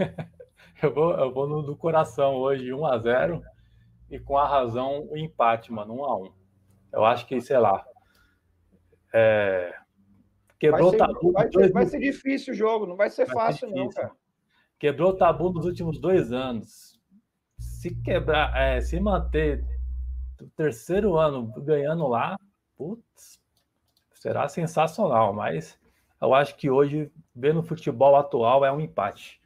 eu vou, eu vou no, do coração hoje, 1 a 0 e com a razão o empate, mano, 1 a 1 Eu acho que, sei lá. É... Quebrou vai ser, tabu. Vai, dois... vai, ser difícil o jogo, não vai ser vai fácil, ser não, cara. Quebrou o tabu nos últimos dois anos. Se quebrar, é, se manter o terceiro ano ganhando lá, putz, será sensacional, mas eu acho que hoje, vendo o futebol atual, é um empate.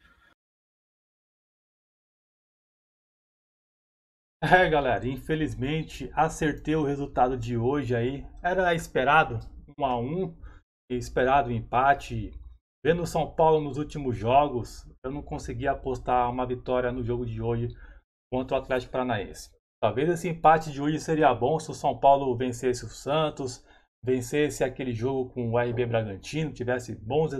É, galera, infelizmente acertei o resultado de hoje aí. Era esperado 1 a 1, esperado empate. Vendo o São Paulo nos últimos jogos, eu não consegui apostar uma vitória no jogo de hoje contra o Atlético Paranaense. Talvez esse empate de hoje seria bom se o São Paulo vencesse o Santos, vencesse aquele jogo com o RB Bragantino, tivesse bons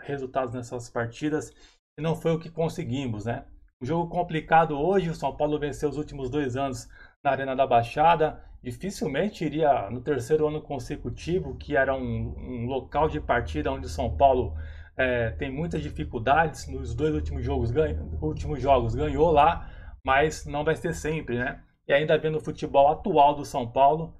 resultados nessas partidas, e não foi o que conseguimos, né? Um jogo complicado hoje, o São Paulo venceu os últimos dois anos na Arena da Baixada. Dificilmente iria no terceiro ano consecutivo, que era um, um local de partida onde o São Paulo é, tem muitas dificuldades. Nos dois últimos jogos, ganho, últimos jogos ganhou lá, mas não vai ser sempre, né? E ainda vendo o futebol atual do São Paulo,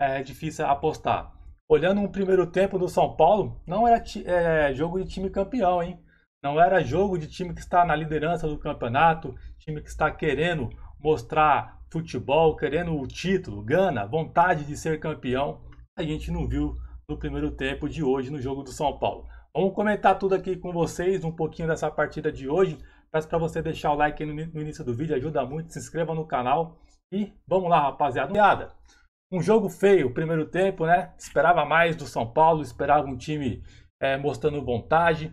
é difícil apostar. Olhando um primeiro tempo do São Paulo, não era é, jogo de time campeão, hein? Não era jogo de time que está na liderança do campeonato, time que está querendo mostrar futebol, querendo o título, gana, vontade de ser campeão. A gente não viu no primeiro tempo de hoje no jogo do São Paulo. Vamos comentar tudo aqui com vocês, um pouquinho dessa partida de hoje. Peço para você deixar o like no, no início do vídeo, ajuda muito, se inscreva no canal. E vamos lá, rapaziada. Um jogo feio, o primeiro tempo, né? Esperava mais do São Paulo, esperava um time é, mostrando vontade.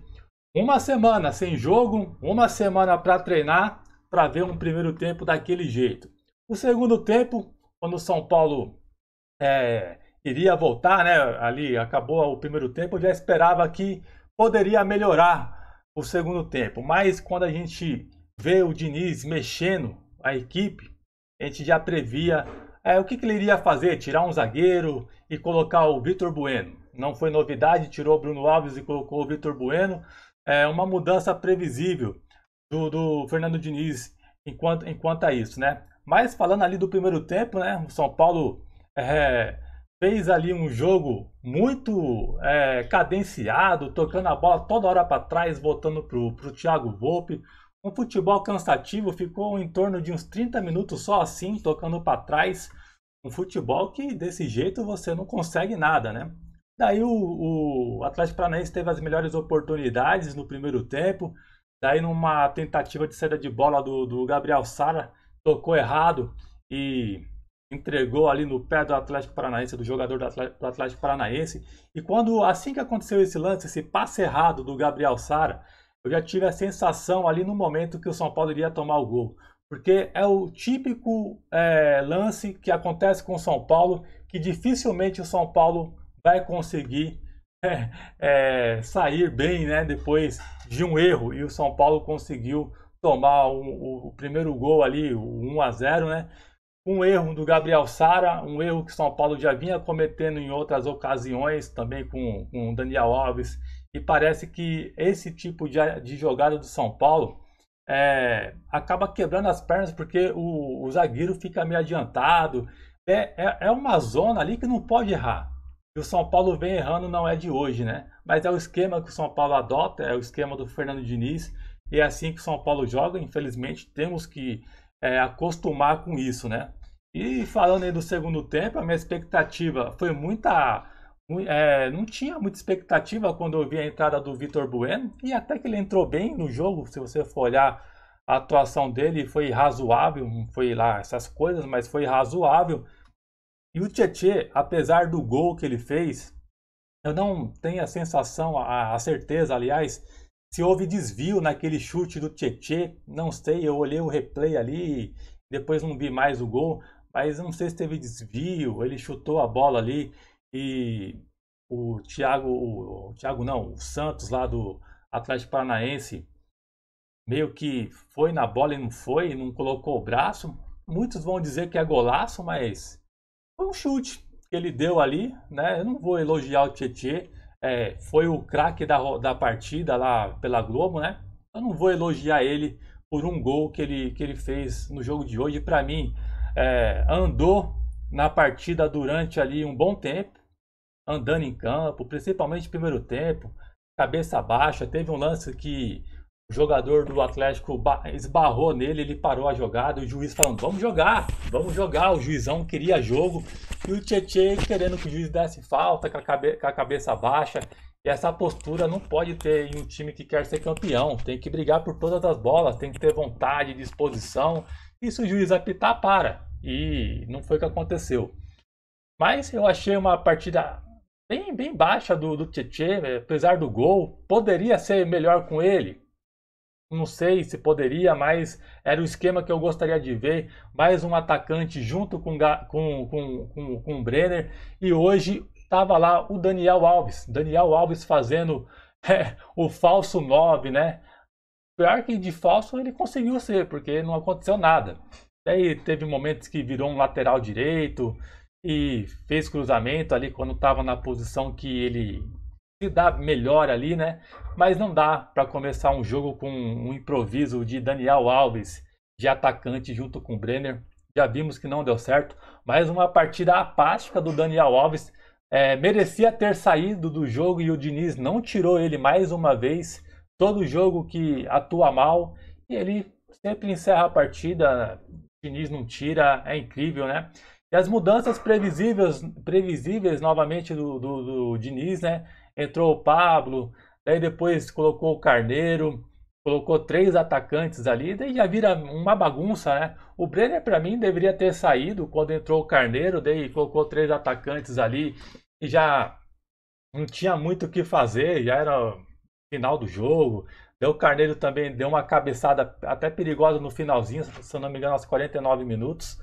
Uma semana sem jogo, uma semana para treinar, para ver um primeiro tempo daquele jeito. O segundo tempo, quando o São Paulo é, iria voltar, né? Ali acabou o primeiro tempo, já esperava que poderia melhorar o segundo tempo. Mas quando a gente vê o Diniz mexendo a equipe, a gente já previa é, o que, que ele iria fazer: tirar um zagueiro e colocar o Vitor Bueno. Não foi novidade, tirou o Bruno Alves e colocou o Vitor Bueno é, uma mudança previsível do, do Fernando Diniz enquanto, enquanto a isso, né? Mas falando ali do primeiro tempo, né? O São Paulo é, fez ali um jogo muito é, cadenciado, tocando a bola toda hora para trás, voltando pro, pro Thiago Volpe. Um futebol cansativo, ficou em torno de uns 30 minutos só assim, tocando para trás. Um futebol que desse jeito você não consegue nada, né? Daí o, o Atlético Paranaense teve as melhores oportunidades no primeiro tempo. Daí numa tentativa de saída de bola do, do Gabriel Sara, tocou errado e entregou ali no pé do Atlético Paranaense, do jogador do Atlético, Paranaense. E quando assim que aconteceu esse lance, esse passe errado do Gabriel Sara, eu já tive a sensação ali no momento que o São Paulo iria tomar o gol. Porque é o típico é, lance que acontece com o São Paulo, que dificilmente o São Paulo vai conseguir é, é, sair bem né, depois de um erro. E o São Paulo conseguiu tomar o, o, o primeiro gol ali, o 1 a 0 né? Um erro do Gabriel Sara, um erro que o São Paulo já vinha cometendo em outras ocasiões, também com, com o Daniel Alves. E parece que esse tipo de, de jogada do São Paulo é, acaba quebrando as pernas porque o, o zagueiro fica meio adiantado. É, é, é uma zona ali que não pode errar que o São Paulo vem errando não é de hoje, né? Mas é o esquema que o São Paulo adota, é o esquema do Fernando Diniz. E é assim que o São Paulo joga. Infelizmente, temos que é, acostumar com isso, né? E falando aí do segundo tempo, a minha expectativa foi muita. É, não tinha muita expectativa quando eu vi a entrada do Vitor Bueno. E até que ele entrou bem no jogo, se você for olhar a atuação dele, foi razoável. Não foi lá essas coisas, mas foi razoável. E o Tietê, apesar do gol que ele fez, eu não tenho a sensação, a, a certeza, aliás, se houve desvio naquele chute do Tietê, não sei, eu olhei o replay ali, depois não vi mais o gol, mas não sei se teve desvio, ele chutou a bola ali e o Thiago, o, o Thiago não, o Santos lá do Atlético Paranaense meio que foi na bola e não foi, não colocou o braço. Muitos vão dizer que é golaço, mas foi um chute que ele deu ali, né? Eu não vou elogiar o Tietê, é, foi o craque da, da partida lá pela Globo, né? Eu não vou elogiar ele por um gol que ele, que ele fez no jogo de hoje. Para mim, é, andou na partida durante ali um bom tempo, andando em campo, principalmente primeiro tempo, cabeça baixa. Teve um lance que jogador do Atlético esbarrou nele, ele parou a jogada, o juiz falando, vamos jogar, vamos jogar, o juizão queria jogo, e o Tietchan querendo que o juiz desse falta, com a, cabe com a cabeça baixa, e essa postura não pode ter em um time que quer ser campeão, tem que brigar por todas as bolas, tem que ter vontade, disposição, e se o juiz apitar, para, e não foi o que aconteceu. Mas eu achei uma partida bem, bem baixa do, do Tietchan, eh, apesar do gol, poderia ser melhor com ele, não sei se poderia, mas era o esquema que eu gostaria de ver. Mais um atacante junto com, com, com, com, com o Brenner. E hoje estava lá o Daniel Alves. Daniel Alves fazendo é, o falso 9, né? Pior que de falso ele conseguiu ser, porque não aconteceu nada. Aí teve momentos que virou um lateral direito e fez cruzamento ali quando estava na posição que ele se dá melhor ali, né? Mas não dá para começar um jogo com um improviso de Daniel Alves de atacante junto com o Brenner. Já vimos que não deu certo, mais uma partida apática do Daniel Alves. É, merecia ter saído do jogo e o Diniz não tirou ele mais uma vez. Todo jogo que atua mal e ele sempre encerra a partida. O Diniz não tira, é incrível, né? E as mudanças previsíveis, previsíveis novamente do, do, do Diniz, né? entrou o Pablo, daí depois colocou o Carneiro, colocou três atacantes ali, daí já vira uma bagunça, né? O Brenner, para mim, deveria ter saído quando entrou o Carneiro, daí colocou três atacantes ali e já não tinha muito o que fazer, já era final do jogo. Daí o Carneiro também deu uma cabeçada até perigosa no finalzinho, se eu não me engano, aos 49 minutos.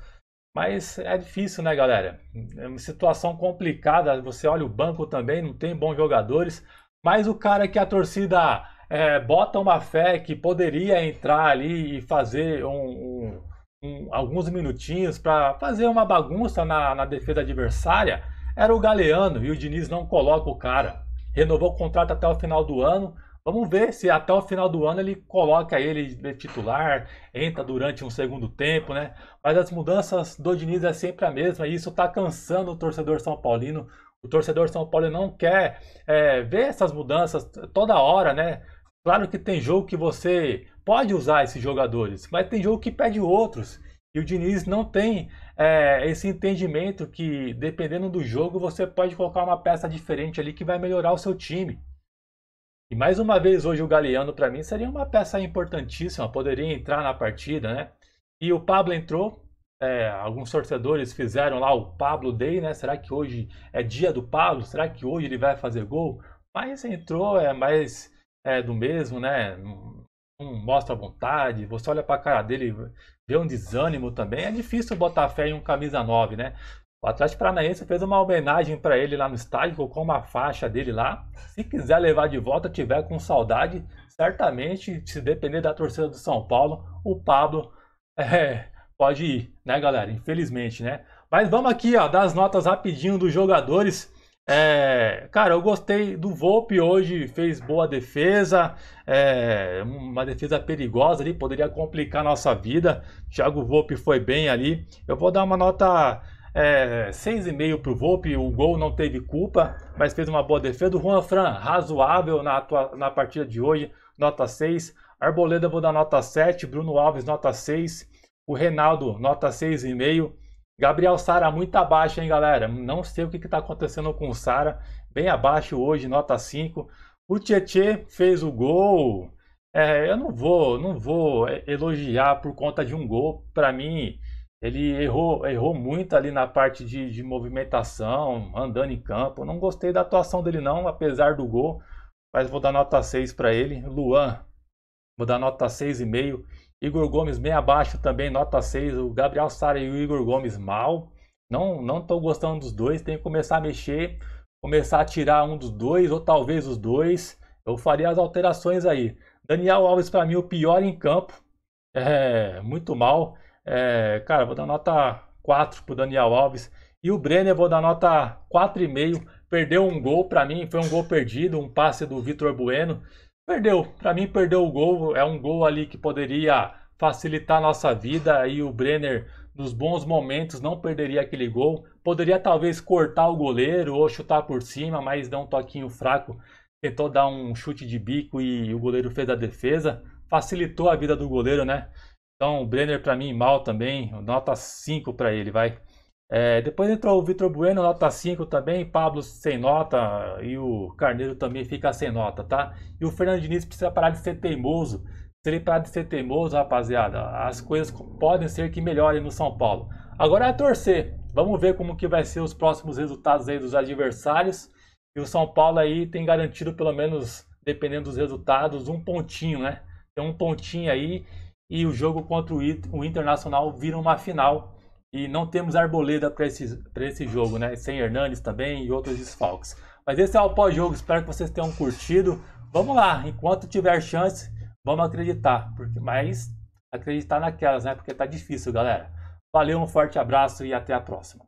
Mas é difícil, né, galera? É uma situação complicada. Você olha o banco também, não tem bons jogadores. Mas o cara que a torcida é, bota uma fé que poderia entrar ali e fazer um, um, um, alguns minutinhos para fazer uma bagunça na, na defesa adversária era o Galeano e o Diniz não coloca o cara. Renovou o contrato até o final do ano Vamos ver se até o final do ano ele coloca ele de titular, entra durante um segundo tempo, né? Mas as mudanças do Diniz é sempre a mesma e isso está cansando o torcedor são paulino. O torcedor são paulino não quer é, ver essas mudanças toda hora, né? Claro que tem jogo que você pode usar esses jogadores, mas tem jogo que pede outros. E o Diniz não tem é, esse entendimento que, dependendo do jogo, você pode colocar uma peça diferente ali que vai melhorar o seu time. E mais uma vez hoje o Galeano para mim seria uma peça importantíssima, poderia entrar na partida, né? E o Pablo entrou, é, alguns torcedores fizeram lá o Pablo Day, né? Será que hoje é dia do Pablo? Será que hoje ele vai fazer gol? Mas entrou, é mais é, do mesmo, né? Não, mostra vontade, você olha para a cara dele, vê um desânimo também. É difícil botar fé em um camisa 9, né? O Atlético Paranaense fez uma homenagem para ele lá no estádio, colocou uma faixa dele lá. Se quiser levar de volta, tiver com saudade, certamente, se depender da torcida do São Paulo, o Pablo é, pode ir, né, galera? Infelizmente, né? Mas vamos aqui, ó, dar as notas rapidinho dos jogadores. É, cara, eu gostei do Volpe hoje, fez boa defesa, é, uma defesa perigosa ali, poderia complicar nossa vida. Thiago Volpe foi bem ali. Eu vou dar uma nota é, 6,5 para o Volpe, o gol não teve culpa, mas fez uma boa defesa. O Juan Fran, razoável na, atua, na partida de hoje, nota 6. Arboleda, vou dar nota 7. Bruno Alves, nota 6. O Reinaldo, nota 6,5. Gabriel Sara, muito abaixo, hein, galera? Não sei o que está acontecendo com o Sara. Bem abaixo hoje, nota 5. O Tietê fez o gol. É, eu não vou, não vou é, elogiar por conta de um gol. Para mim, ele errou, errou muito ali na parte de, de movimentação, andando em campo. Não gostei da atuação dele não, apesar do gol. Mas vou dar nota 6 para ele. Luan, vou dar nota 6,5. Igor Gomes bem abaixo também, nota 6. O Gabriel Sara e o Igor Gomes mal. Não não estou gostando dos dois, tem que começar a mexer, começar a tirar um dos dois ou talvez os dois. Eu faria as alterações aí. Daniel Alves para mim o pior em campo. É, muito mal. É, cara, vou dar nota 4 pro Daniel Alves. E o Brenner, vou dar nota 4,5. Perdeu um gol para mim, foi um gol perdido, um passe do Vitor Bueno. Perdeu, para mim perdeu o gol. É um gol ali que poderia facilitar a nossa vida e o Brenner nos bons momentos não perderia aquele gol. Poderia talvez cortar o goleiro ou chutar por cima, mas deu um toquinho fraco. Tentou dar um chute de bico e o goleiro fez a defesa. Facilitou a vida do goleiro, né? Então, o Brenner para mim mal também, nota 5 para ele, vai. É, depois entrou o Vitor Bueno, nota 5 também, Pablo sem nota e o Carneiro também fica sem nota, tá? E o Fernando Diniz precisa parar de ser teimoso. Se ele parar de ser teimoso, rapaziada, as coisas podem ser que melhorem no São Paulo. Agora é torcer. Vamos ver como que vai ser os próximos resultados aí dos adversários. E o São Paulo aí tem garantido pelo menos, dependendo dos resultados, um pontinho, né? Tem um pontinho aí e o jogo contra o, It, o Internacional vira uma final. E não temos arboleda para esse, esse jogo, né? Sem Hernandes também e outros desfalques. Mas esse é o pós-jogo, espero que vocês tenham curtido. Vamos lá, enquanto tiver chance, vamos acreditar. Porque, mas acreditar naquelas, né? Porque tá difícil, galera. Valeu, um forte abraço e até a próxima.